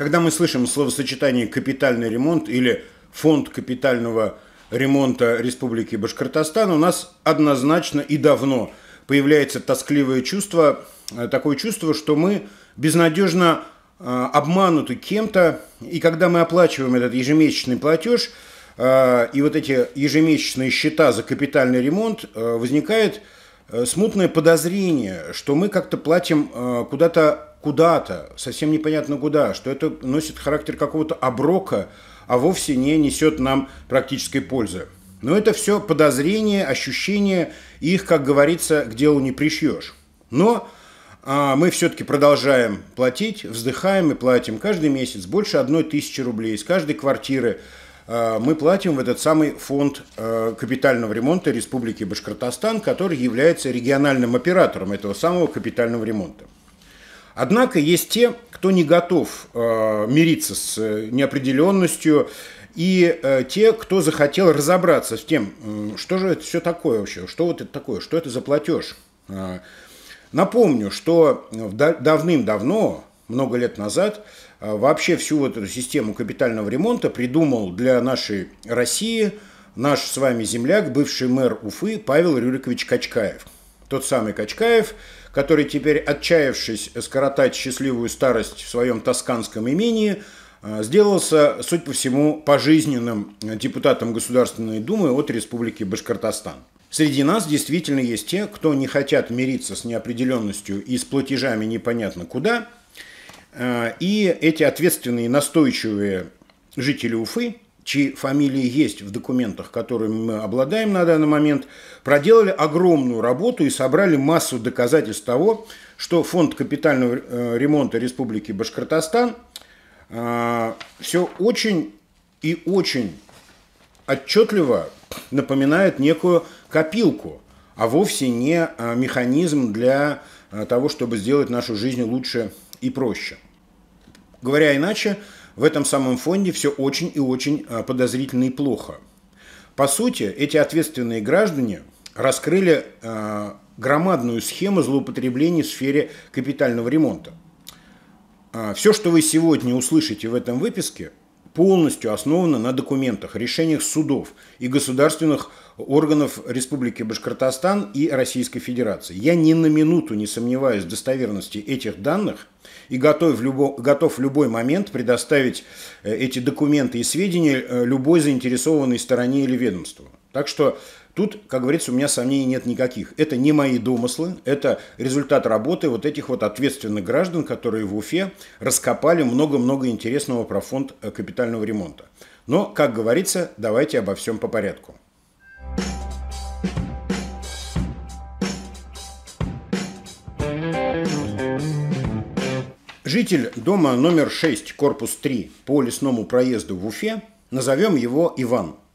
Когда мы слышим словосочетание «капитальный ремонт» или «фонд капитального ремонта Республики Башкортостан», у нас однозначно и давно появляется тоскливое чувство, э, такое чувство, что мы безнадежно э, обмануты кем-то, и когда мы оплачиваем этот ежемесячный платеж э, и вот эти ежемесячные счета за капитальный ремонт, возникает смутное подозрение, что мы как-то платим куда-то куда-то, совсем непонятно куда, что это носит характер какого-то оброка, а вовсе не несет нам практической пользы. Но это все подозрения, ощущения, их, как говорится, к делу не пришьешь. Но а, мы все-таки продолжаем платить, вздыхаем и платим каждый месяц больше одной тысячи рублей из каждой квартиры. А, мы платим в этот самый фонд а, капитального ремонта Республики Башкортостан, который является региональным оператором этого самого капитального ремонта. Однако есть те, кто не готов э, мириться с э, неопределенностью, и э, те, кто захотел разобраться с тем, э, что же это все такое вообще, что вот это такое, что это за платеж. Э, напомню, что давным-давно, много лет назад, э, вообще всю вот эту систему капитального ремонта придумал для нашей России наш с вами земляк, бывший мэр Уфы Павел Рюрикович Качкаев. Тот самый Качкаев – который теперь, отчаявшись скоротать счастливую старость в своем тосканском имении, э, сделался, суть по всему, пожизненным э, депутатом Государственной Думы от Республики Башкортостан. Среди нас действительно есть те, кто не хотят мириться с неопределенностью и с платежами непонятно куда. Э, и эти ответственные, настойчивые жители Уфы чьи фамилии есть в документах, которыми мы обладаем на данный момент, проделали огромную работу и собрали массу доказательств того, что Фонд капитального э, ремонта Республики Башкортостан э, все очень и очень отчетливо напоминает некую копилку, а вовсе не э, механизм для того, чтобы сделать нашу жизнь лучше и проще. Говоря иначе, в этом самом фонде все очень и очень а, подозрительно и плохо. По сути, эти ответственные граждане раскрыли а, громадную схему злоупотребления в сфере капитального ремонта. А, все, что вы сегодня услышите в этом выписке – полностью основана на документах, решениях судов и государственных органов Республики Башкортостан и Российской Федерации. Я ни на минуту не сомневаюсь в достоверности этих данных и готов в, любо, готов в любой момент предоставить э, эти документы и сведения э, любой заинтересованной стороне или ведомству. Так что Тут, как говорится, у меня сомнений нет никаких. Это не мои домыслы, это результат работы вот этих вот ответственных граждан, которые в Уфе раскопали много-много интересного про фонд э, капитального ремонта. Но, как говорится, давайте обо всем по порядку. Житель дома номер 6, корпус 3 по лесному проезду в Уфе, назовем его Иван –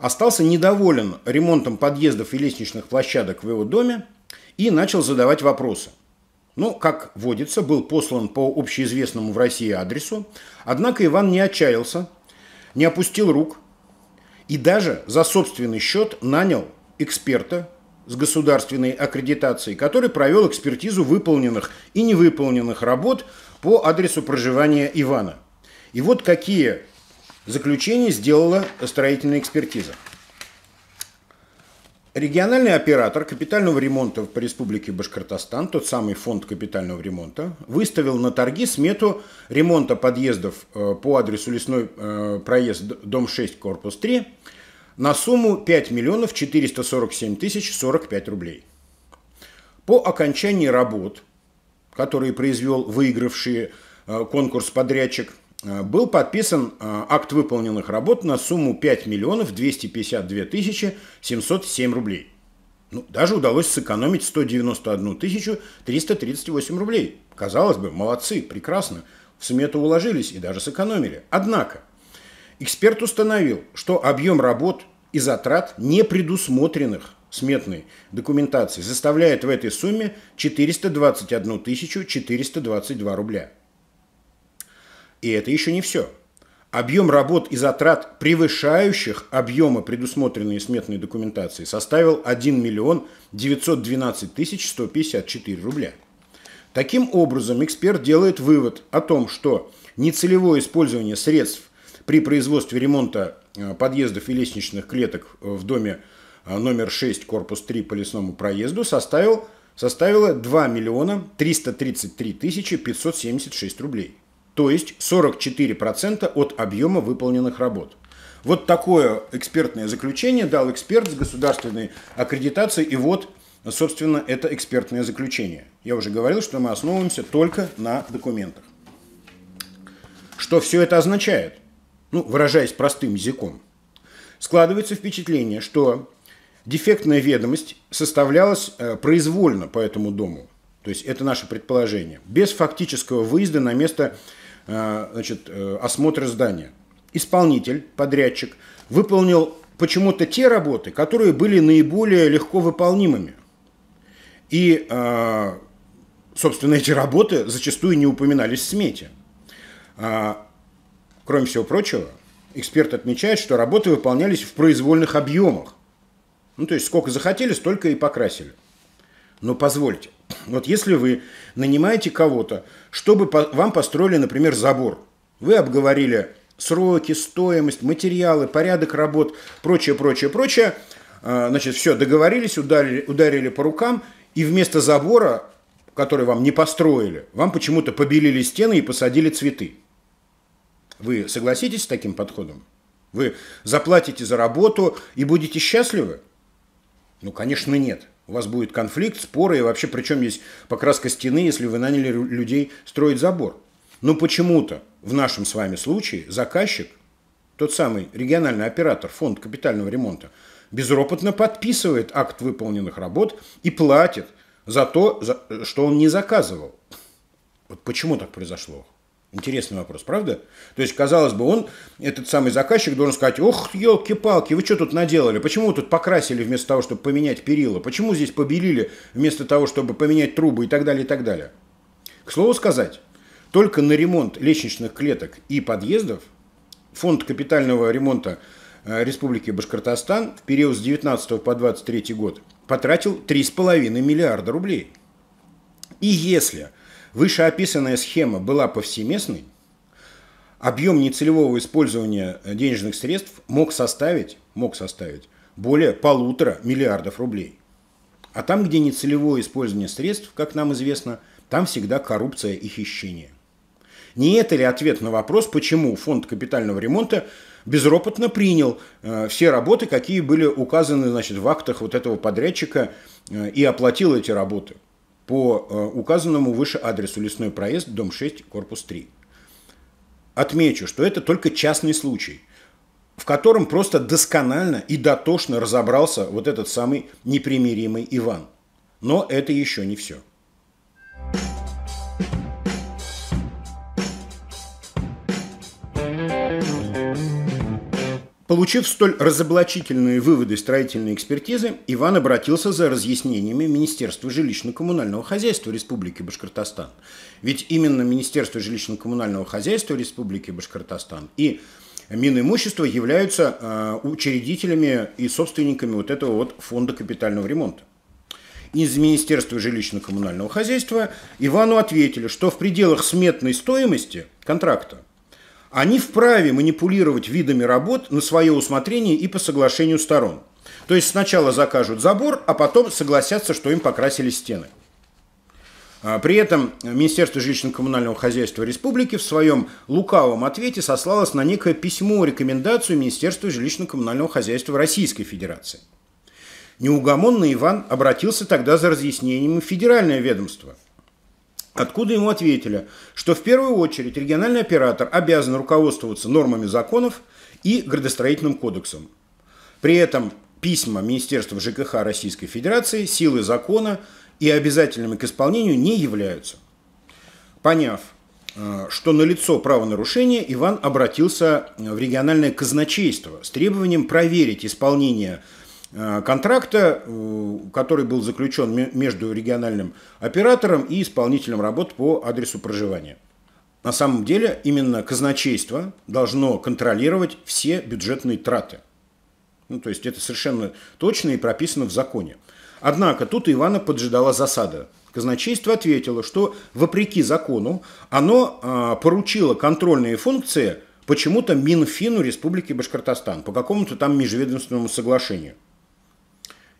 остался недоволен ремонтом подъездов и лестничных площадок в его доме и начал задавать вопросы. Ну, как водится, был послан по общеизвестному в России адресу, однако Иван не отчаялся, не опустил рук и даже за собственный счет нанял эксперта с государственной аккредитацией, который провел экспертизу выполненных и невыполненных работ по адресу проживания Ивана. И вот какие Заключение сделала строительная экспертиза. Региональный оператор капитального ремонта по Республике Башкортостан, тот самый фонд капитального ремонта, выставил на торги смету ремонта подъездов э, по адресу Лесной э, проезд, дом 6, корпус 3, на сумму 5 миллионов 447 тысяч 45 рублей. По окончании работ, которые произвел выигравший э, конкурс подрядчик, Э, был подписан э, акт выполненных работ на сумму 5 миллионов 252 тысячи 707 рублей. Ну, даже удалось сэкономить 191 тысячу 338 рублей. Казалось бы, молодцы, прекрасно. В смету уложились и даже сэкономили. Однако, эксперт установил, что объем работ и затрат, не предусмотренных сметной документацией, заставляет в этой сумме 421 422 рубля – и это еще не все. Объем работ и затрат, превышающих объемы, предусмотренные сметной документацией, составил 1 миллион 912 тысяч 154 рубля. Таким образом, эксперт делает вывод о том, что нецелевое использование средств при производстве ремонта э, подъездов и лестничных клеток в доме э, номер 6, корпус 3 по лесному проезду составил, составило 2 миллиона 333 тысячи 576 рублей то есть 44% от объема выполненных работ. Вот такое экспертное заключение дал эксперт с государственной аккредитацией, и вот, собственно, это экспертное заключение. Я уже говорил, что мы основываемся только на документах. Что все это означает? Ну, выражаясь простым языком. Складывается впечатление, что дефектная ведомость составлялась э, произвольно по этому дому. То есть это наше предположение. Без фактического выезда на место Э, значит, э, осмотр здания. Исполнитель, подрядчик, выполнил почему-то те работы, которые были наиболее легко выполнимыми. И, э, собственно, эти работы зачастую не упоминались в смете. Кроме всего прочего, эксперт отмечает, что работы выполнялись в произвольных объемах. Ну, то есть сколько захотели, столько и покрасили. Но позвольте, вот если вы нанимаете кого-то, чтобы вам построили, например, забор, вы обговорили сроки, стоимость, материалы, порядок работ, прочее, прочее, прочее. А, значит, все, договорились, ударили, ударили по рукам, и вместо забора, который вам не построили, вам почему-то побелили стены и посадили цветы. Вы согласитесь с таким подходом? Вы заплатите за работу и будете счастливы? Ну, конечно, нет. У вас будет конфликт, споры и вообще, причем есть покраска стены, если вы наняли людей строить забор. Но почему-то в нашем с вами случае заказчик, тот самый региональный оператор, фонд капитального ремонта, безропотно подписывает акт выполненных работ и платит за то, что он не заказывал. Вот почему так произошло? Интересный вопрос, правда? То есть, казалось бы, он, этот самый заказчик, должен сказать, ох, елки-палки, вы что тут наделали? Почему вы тут покрасили вместо того, чтобы поменять перила? Почему здесь побелили вместо того, чтобы поменять трубы и так далее, и так далее? К слову сказать, только на ремонт лестничных клеток и подъездов фонд капитального ремонта э, Республики Башкортостан в период с 19 по 23 год потратил 3,5 миллиарда рублей. И если – Вышеописанная схема была повсеместной. Объем нецелевого использования денежных средств мог составить, мог составить более полутора миллиардов рублей. А там, где нецелевое использование средств, как нам известно, там всегда коррупция и хищение. Не это ли ответ на вопрос, почему фонд капитального ремонта безропотно принял э, все работы, какие были указаны значит, в актах вот этого подрядчика э, и оплатил эти работы? по э, указанному выше адресу лесной проезд, дом 6, корпус 3. Отмечу, что это только частный случай, в котором просто досконально и дотошно разобрался вот этот самый непримиримый Иван. Но это еще не все. Получив столь разоблачительные выводы строительной экспертизы, Иван обратился за разъяснениями Министерства жилищно-коммунального хозяйства Республики Башкортостан. Ведь именно Министерство жилищно-коммунального хозяйства Республики Башкортостан и Минимущество являются э, учредителями и собственниками вот этого вот фонда капитального ремонта из Министерства жилищно-коммунального хозяйства Ивану ответили, что в пределах сметной стоимости контракта они вправе манипулировать видами работ на свое усмотрение и по соглашению сторон. То есть сначала закажут забор, а потом согласятся, что им покрасили стены. А, при этом Министерство жилищно-коммунального хозяйства республики в своем лукавом ответе сослалось на некое письмо-рекомендацию Министерства жилищно-коммунального хозяйства Российской Федерации. Неугомонный Иван обратился тогда за разъяснением в федеральное ведомство – Откуда ему ответили, что в первую очередь региональный оператор обязан руководствоваться нормами законов и градостроительным кодексом. При этом письма Министерства ЖКХ Российской Федерации силы закона и обязательными к исполнению не являются. Поняв, э, что налицо правонарушение, Иван обратился в региональное казначейство с требованием проверить исполнение Э, контракта, э, который был заключен между региональным оператором и исполнителем работ по адресу проживания. На самом деле именно казначейство должно контролировать все бюджетные траты. Ну, то есть это совершенно точно и прописано в законе. Однако тут Ивана поджидала засада. Казначейство ответило, что вопреки закону оно э, поручило контрольные функции почему-то Минфину Республики Башкортостан по какому-то там межведомственному соглашению –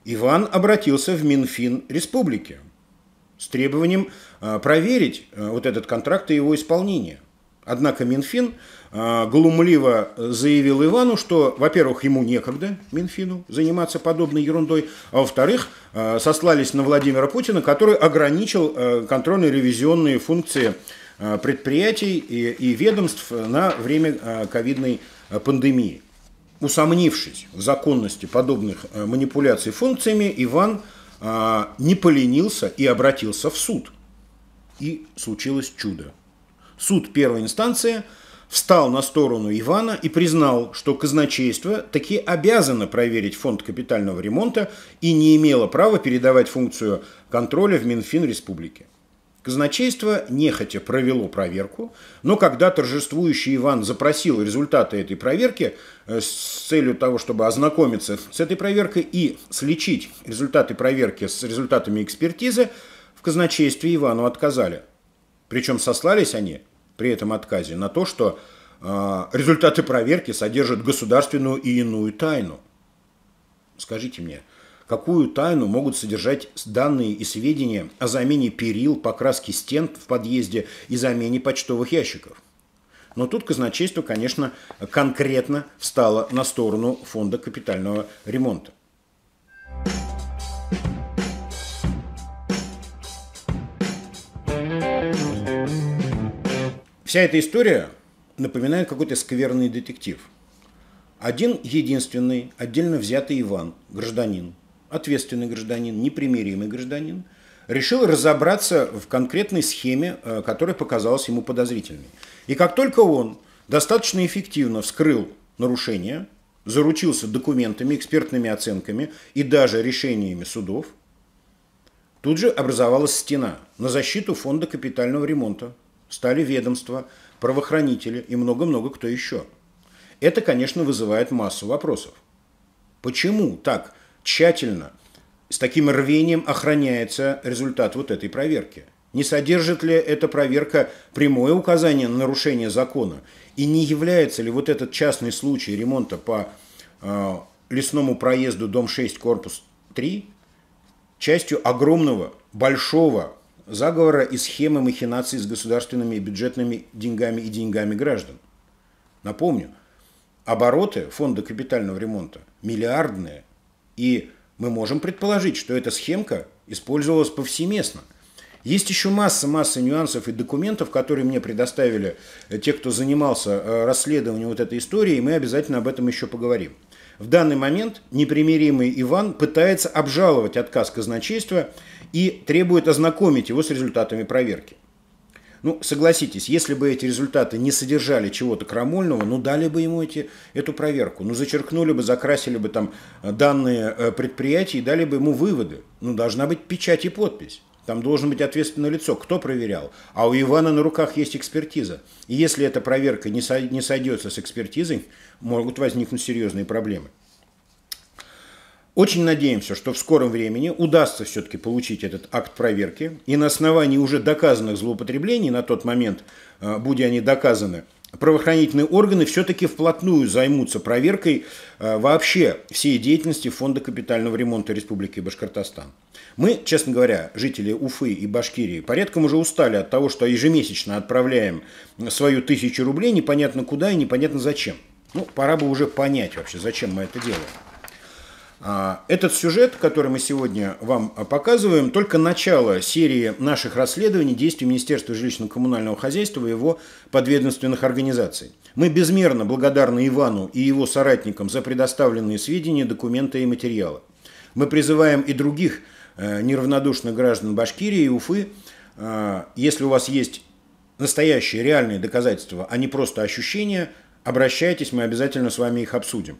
Иван обратился в Минфин республики с требованием а, проверить а, вот этот контракт и его исполнение. Однако Минфин а, глумливо э, заявил Ивану, что, во-первых, ему некогда, Минфину, заниматься подобной ерундой, а во-вторых, сослались на Владимира Путина, который ограничил контрольно-ревизионные функции предприятий и ведомств на время ковидной пандемии усомнившись в законности подобных э, манипуляций функциями, Иван э, не поленился и обратился в суд. И случилось чудо. Суд первой инстанции встал на сторону Ивана и признал, что казначейство таки обязано проверить фонд капитального ремонта и не имело права передавать функцию контроля в Минфин республики. Казначейство нехотя провело проверку, но когда торжествующий Иван запросил результаты этой проверки э, с целью того, чтобы ознакомиться с этой проверкой и сличить результаты проверки с результатами экспертизы, в казначействе Ивану отказали. Причем сослались они при этом отказе на то, что э, результаты проверки содержат государственную и иную тайну. Скажите мне, какую тайну могут содержать данные и сведения о замене перил, покраске стен в подъезде и замене почтовых ящиков. Но тут казначейство, конечно, конкретно встало на сторону фонда капитального ремонта. Вся эта история напоминает какой-то скверный детектив. Один единственный, отдельно взятый Иван, гражданин, ответственный гражданин, непримиримый гражданин, решил разобраться в конкретной схеме, э, которая показалась ему подозрительной. И как только он достаточно эффективно вскрыл нарушение, заручился документами, экспертными оценками и даже решениями судов, тут же образовалась стена. На защиту фонда капитального ремонта стали ведомства, правоохранители и много-много кто еще. Это, конечно, вызывает массу вопросов. Почему так тщательно, с таким рвением охраняется результат вот этой проверки. Не содержит ли эта проверка прямое указание на нарушение закона? И не является ли вот этот частный случай ремонта по э, лесному проезду дом 6, корпус 3 частью огромного, большого заговора и схемы махинаций с государственными и бюджетными деньгами и деньгами граждан? Напомню, обороты фонда капитального ремонта миллиардные – и мы можем предположить, что эта схемка использовалась повсеместно. Есть еще масса-масса нюансов и документов, которые мне предоставили э, те, кто занимался э, расследованием вот этой истории, и мы обязательно об этом еще поговорим. В данный момент непримиримый Иван пытается обжаловать отказ казначейства и требует ознакомить его с результатами проверки. Ну, согласитесь, если бы эти результаты не содержали чего-то крамольного, ну, дали бы ему эти, эту проверку, ну, зачеркнули бы, закрасили бы там данные э, предприятий и дали бы ему выводы. Ну, должна быть печать и подпись. Там должен быть ответственное лицо, кто проверял. А у Ивана на руках есть экспертиза. И если эта проверка не сойдется с экспертизой, могут возникнуть серьезные проблемы. Очень надеемся, что в скором времени удастся все-таки получить этот акт проверки, и на основании уже доказанных злоупотреблений на тот момент, э, будь они доказаны, правоохранительные органы все-таки вплотную займутся проверкой э, вообще всей деятельности Фонда капитального ремонта Республики Башкортостан. Мы, честно говоря, жители Уфы и Башкирии, порядком уже устали от того, что ежемесячно отправляем свою тысячу рублей непонятно куда и непонятно зачем. Ну, пора бы уже понять вообще, зачем мы это делаем. А, этот сюжет, который мы сегодня вам показываем, только начало серии наших расследований действий Министерства жилищно-коммунального хозяйства и его подведомственных организаций. Мы безмерно благодарны Ивану и его соратникам за предоставленные сведения, документы и материалы. Мы призываем и других э, неравнодушных граждан Башкирии и Уфы, э, если у вас есть настоящие реальные доказательства, а не просто ощущения, обращайтесь, мы обязательно с вами их обсудим.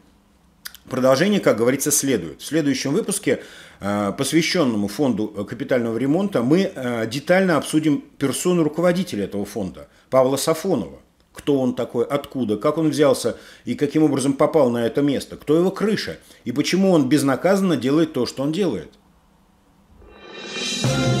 Продолжение, как говорится, следует. В следующем выпуске, э, посвященному фонду капитального ремонта, мы э, детально обсудим персону руководителя этого фонда, Павла Сафонова. Кто он такой, откуда, как он взялся и каким образом попал на это место, кто его крыша и почему он безнаказанно делает то, что он делает. thank you